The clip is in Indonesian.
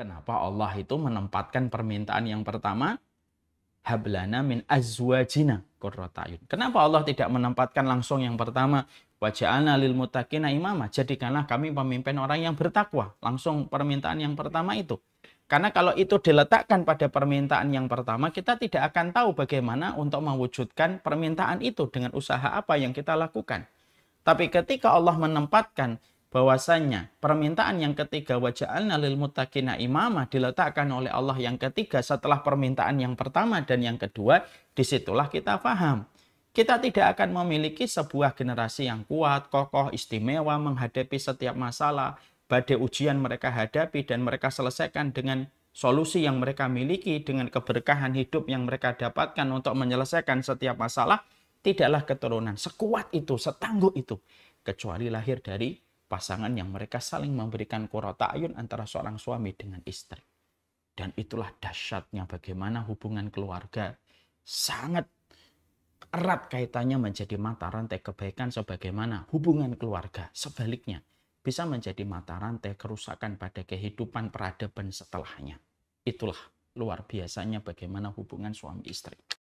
Kenapa Allah itu menempatkan permintaan yang pertama hablana min azwajina qurratayun. Kenapa Allah tidak menempatkan langsung yang pertama waj'alna lil muttaqina imama? Jadikanlah kami pemimpin orang yang bertakwa. Langsung permintaan yang pertama itu. Karena kalau itu diletakkan pada permintaan yang pertama, kita tidak akan tahu bagaimana untuk mewujudkan permintaan itu dengan usaha apa yang kita lakukan. Tapi ketika Allah menempatkan bahwasanya permintaan yang ketiga waja'alna lil mutakina imamah diletakkan oleh Allah yang ketiga setelah permintaan yang pertama dan yang kedua disitulah kita paham kita tidak akan memiliki sebuah generasi yang kuat, kokoh, istimewa menghadapi setiap masalah, badai ujian mereka hadapi dan mereka selesaikan dengan solusi yang mereka miliki, dengan keberkahan hidup yang mereka dapatkan untuk menyelesaikan setiap masalah, tidaklah keturunan sekuat itu, setangguh itu, kecuali lahir dari pasangan yang mereka saling memberikan kurota ayun antara seorang suami dengan istri. Dan itulah dahsyatnya bagaimana hubungan keluarga sangat erat kaitannya menjadi mata rantai kebaikan sebagaimana hubungan keluarga sebaliknya bisa menjadi mata rantai kerusakan pada kehidupan peradaban setelahnya. Itulah luar biasanya bagaimana hubungan suami istri.